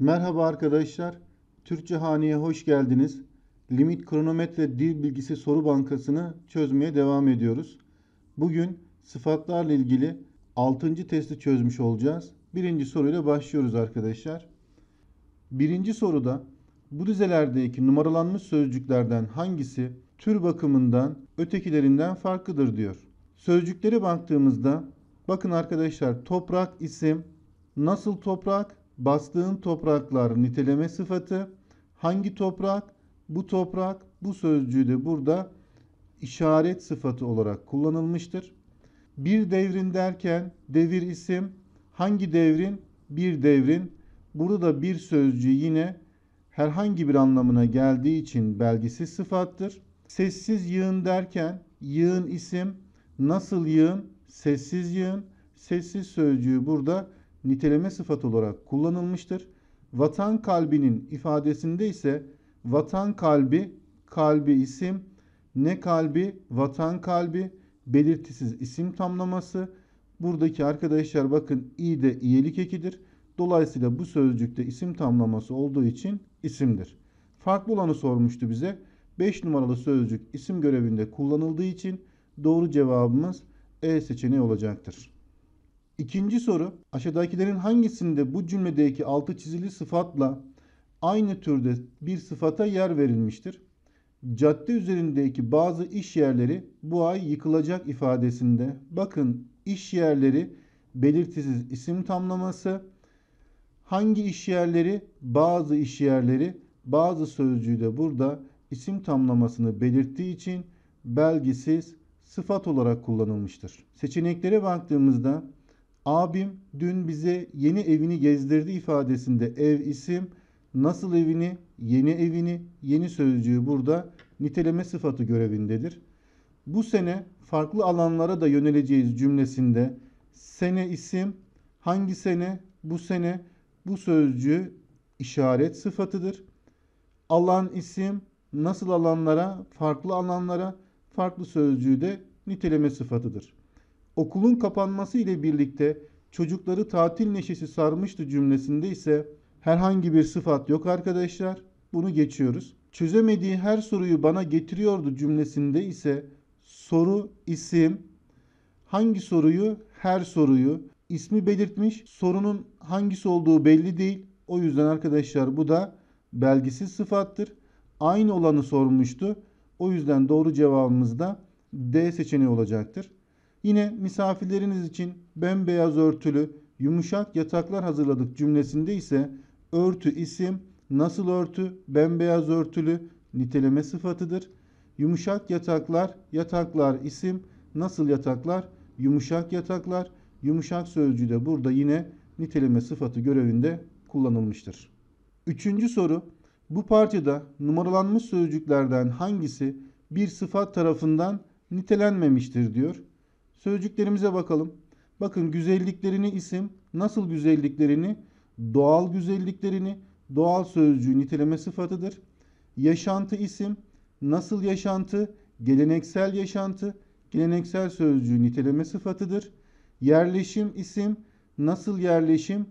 Merhaba arkadaşlar. Türkçe Hane'ye hoş geldiniz. Limit kronometre dil bilgisi soru bankasını çözmeye devam ediyoruz. Bugün sıfatlarla ilgili 6. testi çözmüş olacağız. Birinci soruyla başlıyoruz arkadaşlar. Birinci soruda bu dizelerdeki numaralanmış sözcüklerden hangisi tür bakımından ötekilerinden farklıdır diyor. Sözcükleri baktığımızda bakın arkadaşlar toprak isim, nasıl toprak, bastığın topraklar niteleme sıfatı. Hangi toprak? Bu toprak. Bu sözcüğü de burada işaret sıfatı olarak kullanılmıştır. Bir devrin derken devir isim. Hangi devrin? Bir devrin. Burada da bir sözcüğü yine herhangi bir anlamına geldiği için belgisi sıfattır. Sessiz yığın derken yığın isim. Nasıl yığın? Sessiz yığın. Sessiz sözcüğü burada niteleme sıfat olarak kullanılmıştır. Vatan kalbinin ifadesinde ise vatan kalbi, kalbi isim, ne kalbi, vatan kalbi, belirtisiz isim tamlaması. Buradaki arkadaşlar bakın i de iyelik ekidir. Dolayısıyla bu sözcükte isim tamlaması olduğu için isimdir. Farklı olanı sormuştu bize. 5 numaralı sözcük isim görevinde kullanıldığı için doğru cevabımız E seçeneği olacaktır. İkinci soru aşağıdakilerin hangisinde bu cümledeki altı çizili sıfatla aynı türde bir sıfata yer verilmiştir? Cadde üzerindeki bazı iş yerleri bu ay yıkılacak ifadesinde bakın iş yerleri belirtisiz isim tamlaması hangi iş yerleri bazı iş yerleri bazı sözcüğü de burada isim tamlamasını belirttiği için belgisiz sıfat olarak kullanılmıştır. Seçeneklere baktığımızda Abim dün bize yeni evini gezdirdi ifadesinde ev isim, nasıl evini, yeni evini, yeni sözcüğü burada niteleme sıfatı görevindedir. Bu sene farklı alanlara da yöneleceğiz cümlesinde sene isim, hangi sene, bu sene, bu sözcüğü işaret sıfatıdır. Alan isim, nasıl alanlara, farklı alanlara, farklı sözcüğü de niteleme sıfatıdır. Okulun kapanması ile birlikte çocukları tatil neşesi sarmıştı cümlesinde ise herhangi bir sıfat yok arkadaşlar. Bunu geçiyoruz. Çözemediği her soruyu bana getiriyordu cümlesinde ise soru, isim, hangi soruyu, her soruyu, ismi belirtmiş, sorunun hangisi olduğu belli değil. O yüzden arkadaşlar bu da belgisiz sıfattır. Aynı olanı sormuştu. O yüzden doğru cevabımız da D seçeneği olacaktır. Yine misafirleriniz için bembeyaz örtülü yumuşak yataklar hazırladık cümlesinde ise örtü isim, nasıl örtü, bembeyaz örtülü niteleme sıfatıdır. Yumuşak yataklar, yataklar isim, nasıl yataklar, yumuşak yataklar, yumuşak sözcüğü de burada yine niteleme sıfatı görevinde kullanılmıştır. Üçüncü soru, bu parçada numaralanmış sözcüklerden hangisi bir sıfat tarafından nitelenmemiştir diyor. Sözcüklerimize bakalım. Bakın güzelliklerini isim, nasıl güzelliklerini, doğal güzelliklerini, doğal sözcüğü niteleme sıfatıdır. Yaşantı isim, nasıl yaşantı, geleneksel yaşantı, geleneksel sözcüğü niteleme sıfatıdır. Yerleşim isim, nasıl yerleşim,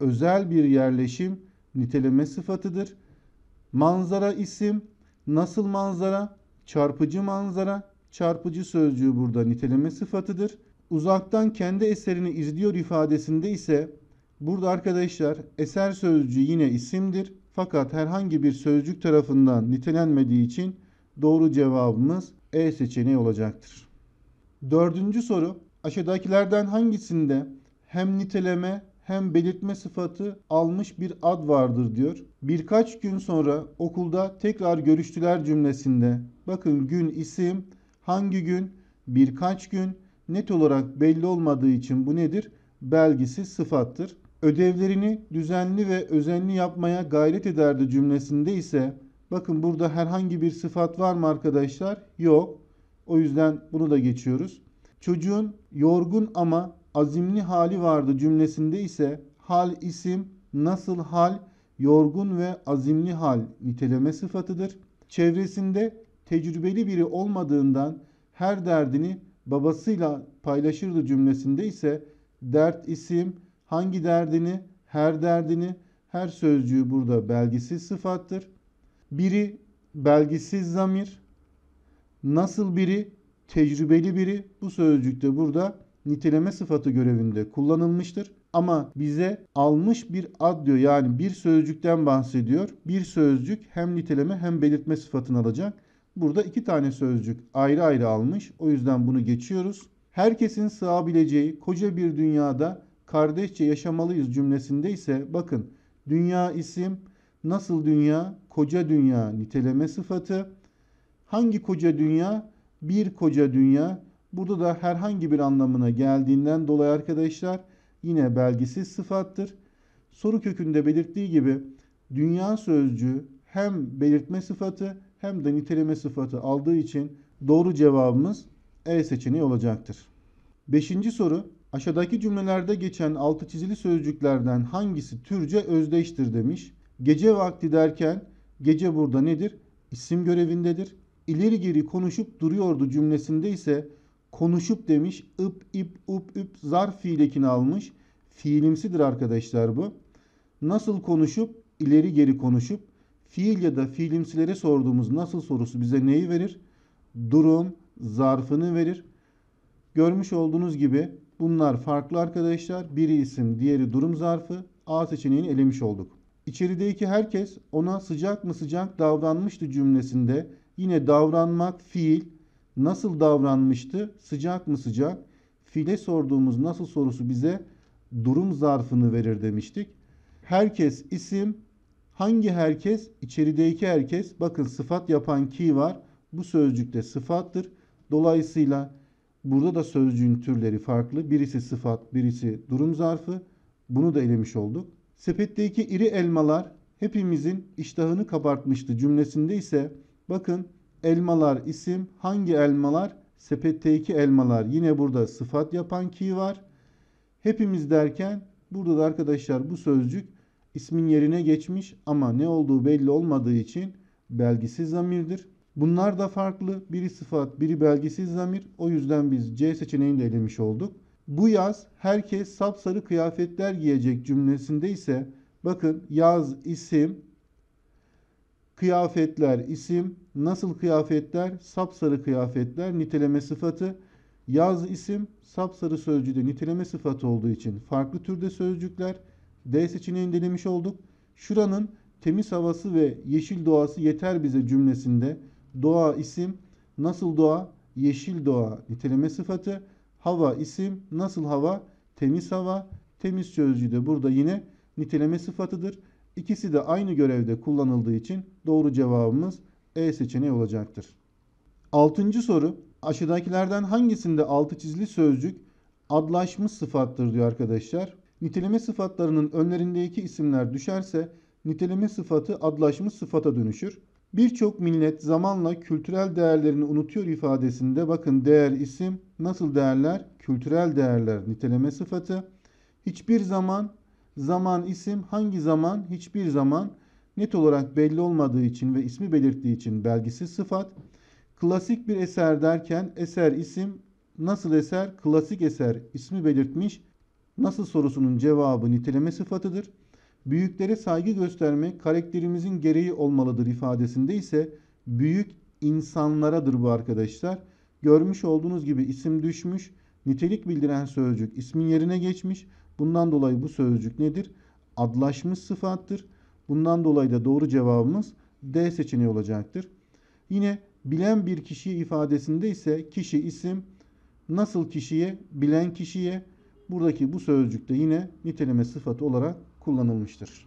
özel bir yerleşim niteleme sıfatıdır. Manzara isim, nasıl manzara, çarpıcı manzara, çarpıcı sözcüğü burada niteleme sıfatıdır. Uzaktan kendi eserini izliyor ifadesinde ise burada arkadaşlar eser sözcüğü yine isimdir. Fakat herhangi bir sözcük tarafından nitelenmediği için doğru cevabımız E seçeneği olacaktır. Dördüncü soru aşağıdakilerden hangisinde hem niteleme hem belirtme sıfatı almış bir ad vardır diyor. Birkaç gün sonra okulda tekrar görüştüler cümlesinde. Bakın gün isim, Hangi gün? Birkaç gün. Net olarak belli olmadığı için bu nedir? Belgisi sıfattır. Ödevlerini düzenli ve özenli yapmaya gayret ederdi cümlesinde ise bakın burada herhangi bir sıfat var mı arkadaşlar? Yok. O yüzden bunu da geçiyoruz. Çocuğun yorgun ama azimli hali vardı cümlesinde ise hal isim, nasıl hal, yorgun ve azimli hal niteleme sıfatıdır. Çevresinde tecrübeli biri olmadığından her derdini babasıyla paylaşırdı cümlesinde ise dert isim, hangi derdini, her derdini, her sözcüğü burada belgisiz sıfattır. Biri belgisiz zamir, nasıl biri, tecrübeli biri bu sözcükte burada niteleme sıfatı görevinde kullanılmıştır. Ama bize almış bir ad diyor yani bir sözcükten bahsediyor. Bir sözcük hem niteleme hem belirtme sıfatını alacak. Burada iki tane sözcük ayrı ayrı almış. O yüzden bunu geçiyoruz. Herkesin sığabileceği koca bir dünyada kardeşçe yaşamalıyız cümlesinde ise bakın dünya isim, nasıl dünya, koca dünya niteleme sıfatı. Hangi koca dünya? Bir koca dünya. Burada da herhangi bir anlamına geldiğinden dolayı arkadaşlar yine belgisiz sıfattır. Soru kökünde belirttiği gibi dünya sözcüğü hem belirtme sıfatı hem de niteleme sıfatı aldığı için doğru cevabımız E seçeneği olacaktır. Beşinci soru aşağıdaki cümlelerde geçen altı çizili sözcüklerden hangisi türce özdeştir demiş. Gece vakti derken gece burada nedir? İsim görevindedir. İleri geri konuşup duruyordu cümlesinde ise konuşup demiş ıp ip up üp zarf fiilekini almış. Fiilimsidir arkadaşlar bu. Nasıl konuşup ileri geri konuşup Fiil ya da fiilimsilere sorduğumuz nasıl sorusu bize neyi verir? Durum zarfını verir. Görmüş olduğunuz gibi bunlar farklı arkadaşlar. Biri isim, diğeri durum zarfı. A seçeneğini elemiş olduk. İçerideki herkes ona sıcak mı sıcak davranmıştı cümlesinde yine davranmak fiil, nasıl davranmıştı, sıcak mı sıcak, fiile sorduğumuz nasıl sorusu bize durum zarfını verir demiştik. Herkes isim, Hangi herkes? İçerideki herkes. Bakın sıfat yapan ki var. Bu sözcükte sıfattır. Dolayısıyla burada da sözcüğün türleri farklı. Birisi sıfat, birisi durum zarfı. Bunu da elemiş olduk. Sepetteki iri elmalar hepimizin iştahını kabartmıştı cümlesinde ise bakın elmalar isim, hangi elmalar? Sepetteki elmalar. Yine burada sıfat yapan ki var. Hepimiz derken burada da arkadaşlar bu sözcük ismin yerine geçmiş ama ne olduğu belli olmadığı için belgisiz zamirdir. Bunlar da farklı. Biri sıfat, biri belgisiz zamir. O yüzden biz C seçeneğini de elemiş olduk. Bu yaz herkes sapsarı kıyafetler giyecek cümlesinde ise bakın yaz isim, kıyafetler isim, nasıl kıyafetler, sapsarı kıyafetler niteleme sıfatı, yaz isim, sapsarı sözcüğü de niteleme sıfatı olduğu için farklı türde sözcükler, D seçeneğini denemiş olduk. Şuranın temiz havası ve yeşil doğası yeter bize cümlesinde doğa isim, nasıl doğa, yeşil doğa niteleme sıfatı, hava isim, nasıl hava, temiz hava, temiz sözcüğü de burada yine niteleme sıfatıdır. İkisi de aynı görevde kullanıldığı için doğru cevabımız E seçeneği olacaktır. Altıncı soru aşağıdakilerden hangisinde altı çizili sözcük adlaşmış sıfattır diyor arkadaşlar. Niteleme sıfatlarının önlerindeki isimler düşerse niteleme sıfatı adlaşmış sıfata dönüşür. Birçok millet zamanla kültürel değerlerini unutuyor ifadesinde bakın değer isim nasıl değerler? Kültürel değerler niteleme sıfatı. Hiçbir zaman zaman isim hangi zaman hiçbir zaman net olarak belli olmadığı için ve ismi belirttiği için belgisiz sıfat. Klasik bir eser derken eser isim nasıl eser? Klasik eser ismi belirtmiş nasıl sorusunun cevabı niteleme sıfatıdır. Büyüklere saygı gösterme karakterimizin gereği olmalıdır ifadesinde ise büyük insanlaradır bu arkadaşlar. Görmüş olduğunuz gibi isim düşmüş, nitelik bildiren sözcük ismin yerine geçmiş. Bundan dolayı bu sözcük nedir? Adlaşmış sıfattır. Bundan dolayı da doğru cevabımız D seçeneği olacaktır. Yine bilen bir kişi ifadesinde ise kişi isim, nasıl kişiye, bilen kişiye, buradaki bu sözcükte yine niteleme sıfatı olarak kullanılmıştır.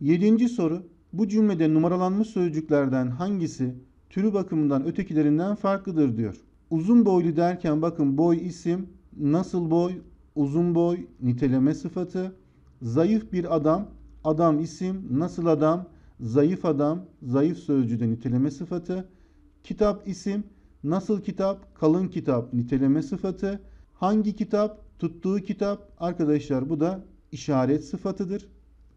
Yedinci soru. Bu cümlede numaralanmış sözcüklerden hangisi türü bakımından ötekilerinden farklıdır diyor. Uzun boylu derken bakın boy isim, nasıl boy, uzun boy, niteleme sıfatı, zayıf bir adam, adam isim, nasıl adam, zayıf adam, zayıf sözcüğü niteleme sıfatı, kitap isim, nasıl kitap, kalın kitap niteleme sıfatı, hangi kitap, tuttuğu kitap arkadaşlar bu da işaret sıfatıdır.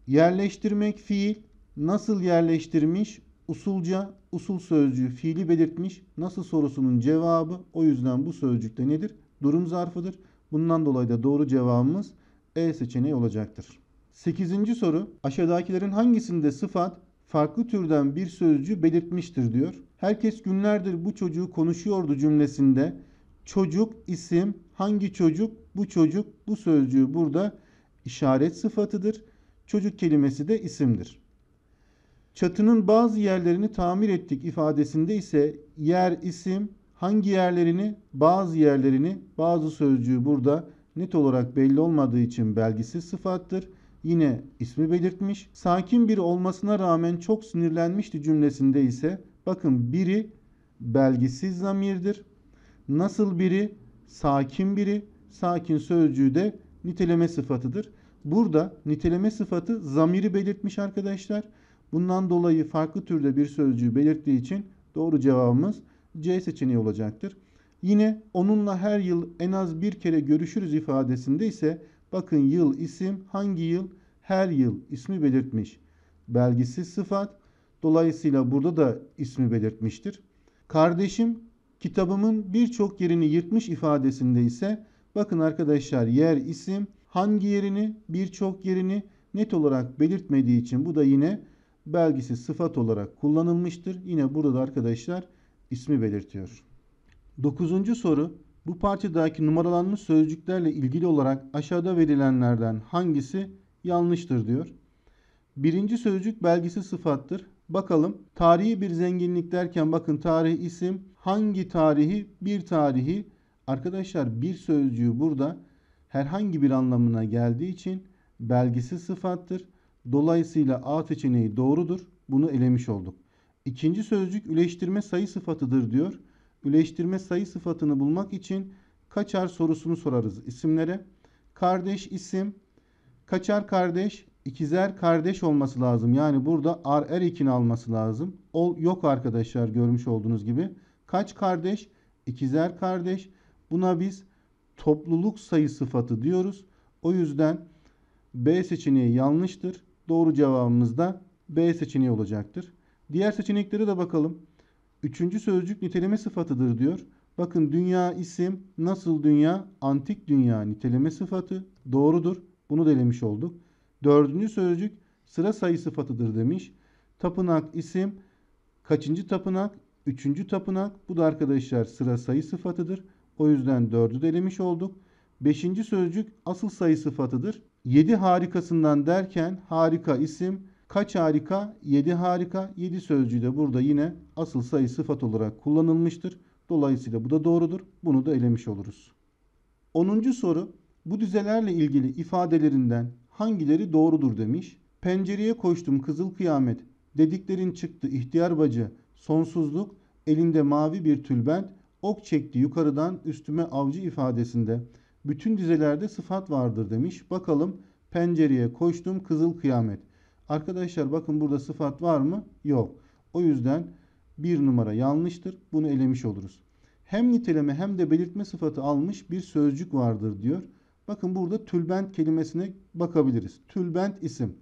Yerleştirmek fiil nasıl yerleştirmiş usulca usul sözcüğü fiili belirtmiş nasıl sorusunun cevabı o yüzden bu sözcükte nedir? Durum zarfıdır. Bundan dolayı da doğru cevabımız E seçeneği olacaktır. Sekizinci soru aşağıdakilerin hangisinde sıfat farklı türden bir sözcüğü belirtmiştir diyor. Herkes günlerdir bu çocuğu konuşuyordu cümlesinde Çocuk isim hangi çocuk? Bu çocuk bu sözcüğü burada işaret sıfatıdır. Çocuk kelimesi de isimdir. Çatının bazı yerlerini tamir ettik ifadesinde ise yer isim hangi yerlerini bazı yerlerini bazı sözcüğü burada net olarak belli olmadığı için belgisiz sıfattır. Yine ismi belirtmiş. Sakin bir olmasına rağmen çok sinirlenmişti cümlesinde ise bakın biri belgisiz zamirdir. Nasıl biri? Sakin biri. Sakin sözcüğü de niteleme sıfatıdır. Burada niteleme sıfatı zamiri belirtmiş arkadaşlar. Bundan dolayı farklı türde bir sözcüğü belirttiği için doğru cevabımız C seçeneği olacaktır. Yine onunla her yıl en az bir kere görüşürüz ifadesinde ise bakın yıl isim hangi yıl her yıl ismi belirtmiş. Belgisiz sıfat dolayısıyla burada da ismi belirtmiştir. Kardeşim kitabımın birçok yerini yırtmış ifadesinde ise bakın arkadaşlar yer isim hangi yerini birçok yerini net olarak belirtmediği için bu da yine belgisi sıfat olarak kullanılmıştır. Yine burada da arkadaşlar ismi belirtiyor. Dokuzuncu soru bu parçadaki numaralanmış sözcüklerle ilgili olarak aşağıda verilenlerden hangisi yanlıştır diyor. Birinci sözcük belgisi sıfattır. Bakalım tarihi bir zenginlik derken bakın tarih isim hangi tarihi? Bir tarihi. Arkadaşlar bir sözcüğü burada herhangi bir anlamına geldiği için belgisi sıfattır. Dolayısıyla A seçeneği doğrudur. Bunu elemiş olduk. İkinci sözcük üleştirme sayı sıfatıdır diyor. Üleştirme sayı sıfatını bulmak için kaçar sorusunu sorarız isimlere. Kardeş isim, kaçar kardeş, ikizer kardeş olması lazım. Yani burada ar er ikini alması lazım. Ol yok arkadaşlar görmüş olduğunuz gibi. Kaç kardeş? İkizer kardeş. Buna biz topluluk sayı sıfatı diyoruz. O yüzden B seçeneği yanlıştır. Doğru cevabımız da B seçeneği olacaktır. Diğer seçeneklere de bakalım. Üçüncü sözcük niteleme sıfatıdır diyor. Bakın dünya isim, nasıl dünya, antik dünya niteleme sıfatı doğrudur. Bunu da olduk. Dördüncü sözcük sıra sayı sıfatıdır demiş. Tapınak isim, kaçıncı tapınak, Üçüncü tapınak bu da arkadaşlar sıra sayı sıfatıdır. O yüzden dördü de olduk. Beşinci sözcük asıl sayı sıfatıdır. Yedi harikasından derken harika isim kaç harika? Yedi harika. Yedi sözcüğü de burada yine asıl sayı sıfat olarak kullanılmıştır. Dolayısıyla bu da doğrudur. Bunu da elemiş oluruz. Onuncu soru bu dizelerle ilgili ifadelerinden hangileri doğrudur demiş. Pencereye koştum kızıl kıyamet. Dediklerin çıktı ihtiyar bacı. Sonsuzluk elinde mavi bir tülbent ok çekti yukarıdan üstüme avcı ifadesinde. Bütün dizelerde sıfat vardır demiş. Bakalım pencereye koştum kızıl kıyamet. Arkadaşlar bakın burada sıfat var mı? Yok. O yüzden bir numara yanlıştır. Bunu elemiş oluruz. Hem niteleme hem de belirtme sıfatı almış bir sözcük vardır diyor. Bakın burada tülbent kelimesine bakabiliriz. Tülbent isim.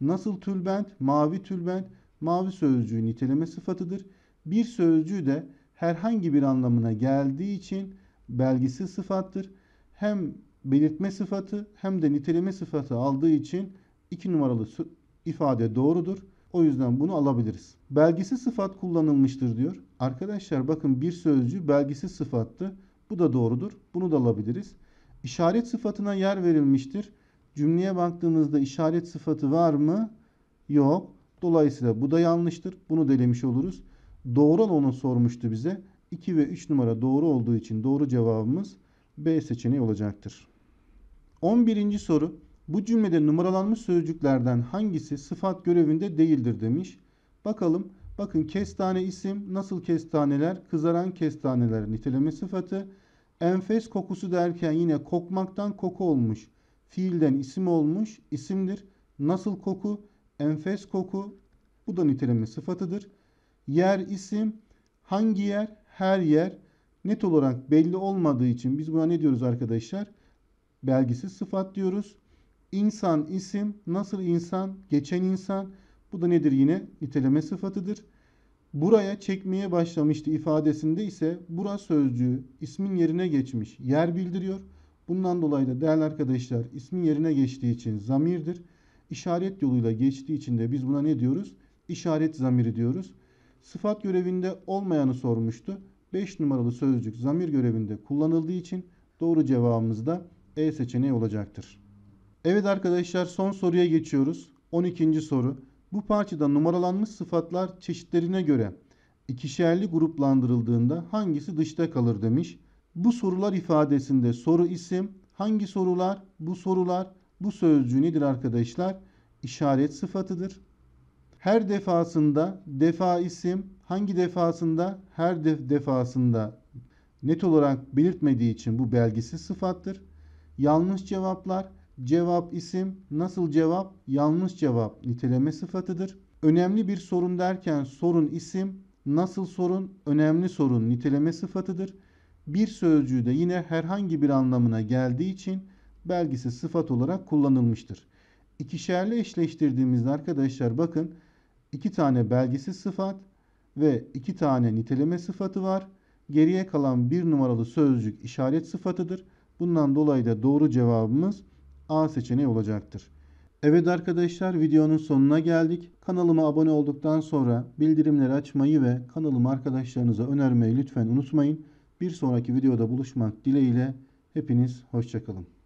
Nasıl tülbent? Mavi tülbent mavi sözcüğü niteleme sıfatıdır. Bir sözcüğü de herhangi bir anlamına geldiği için belgisi sıfattır. Hem belirtme sıfatı hem de niteleme sıfatı aldığı için iki numaralı ifade doğrudur. O yüzden bunu alabiliriz. Belgisi sıfat kullanılmıştır diyor. Arkadaşlar bakın bir sözcü belgisi sıfattı. Bu da doğrudur. Bunu da alabiliriz. İşaret sıfatına yer verilmiştir. Cümleye baktığımızda işaret sıfatı var mı? Yok. Dolayısıyla bu da yanlıştır. Bunu delemiş oluruz. Doğru olanı sormuştu bize. 2 ve 3 numara doğru olduğu için doğru cevabımız B seçeneği olacaktır. 11. soru. Bu cümlede numaralanmış sözcüklerden hangisi sıfat görevinde değildir demiş. Bakalım. Bakın kestane isim, nasıl kestaneler, kızaran kestaneler niteleme sıfatı. Enfes kokusu derken yine kokmaktan koku olmuş. Fiilden isim olmuş, isimdir. Nasıl koku? enfes koku. Bu da niteleme sıfatıdır. Yer isim. Hangi yer? Her yer. Net olarak belli olmadığı için biz buna ne diyoruz arkadaşlar? Belgisiz sıfat diyoruz. İnsan isim. Nasıl insan? Geçen insan. Bu da nedir yine? Niteleme sıfatıdır. Buraya çekmeye başlamıştı ifadesinde ise bura sözcüğü ismin yerine geçmiş. Yer bildiriyor. Bundan dolayı da değerli arkadaşlar ismin yerine geçtiği için zamirdir işaret yoluyla geçtiği için de biz buna ne diyoruz? İşaret zamiri diyoruz. Sıfat görevinde olmayanı sormuştu. 5 numaralı sözcük zamir görevinde kullanıldığı için doğru cevabımız da E seçeneği olacaktır. Evet arkadaşlar son soruya geçiyoruz. 12. soru. Bu parçada numaralanmış sıfatlar çeşitlerine göre ikişerli gruplandırıldığında hangisi dışta kalır demiş. Bu sorular ifadesinde soru isim, hangi sorular, bu sorular, bu sözcüğü nedir arkadaşlar? İşaret sıfatıdır. Her defasında defa isim hangi defasında? Her def defasında net olarak belirtmediği için bu belgesi sıfattır. Yanlış cevaplar cevap isim nasıl cevap? Yanlış cevap niteleme sıfatıdır. Önemli bir sorun derken sorun isim nasıl sorun? Önemli sorun niteleme sıfatıdır. Bir sözcüğü de yine herhangi bir anlamına geldiği için belgesi sıfat olarak kullanılmıştır. İkişerli eşleştirdiğimizde arkadaşlar bakın iki tane belgesi sıfat ve iki tane niteleme sıfatı var. Geriye kalan bir numaralı sözcük işaret sıfatıdır. Bundan dolayı da doğru cevabımız A seçeneği olacaktır. Evet arkadaşlar videonun sonuna geldik. Kanalıma abone olduktan sonra bildirimleri açmayı ve kanalımı arkadaşlarınıza önermeyi lütfen unutmayın. Bir sonraki videoda buluşmak dileğiyle hepiniz hoşçakalın.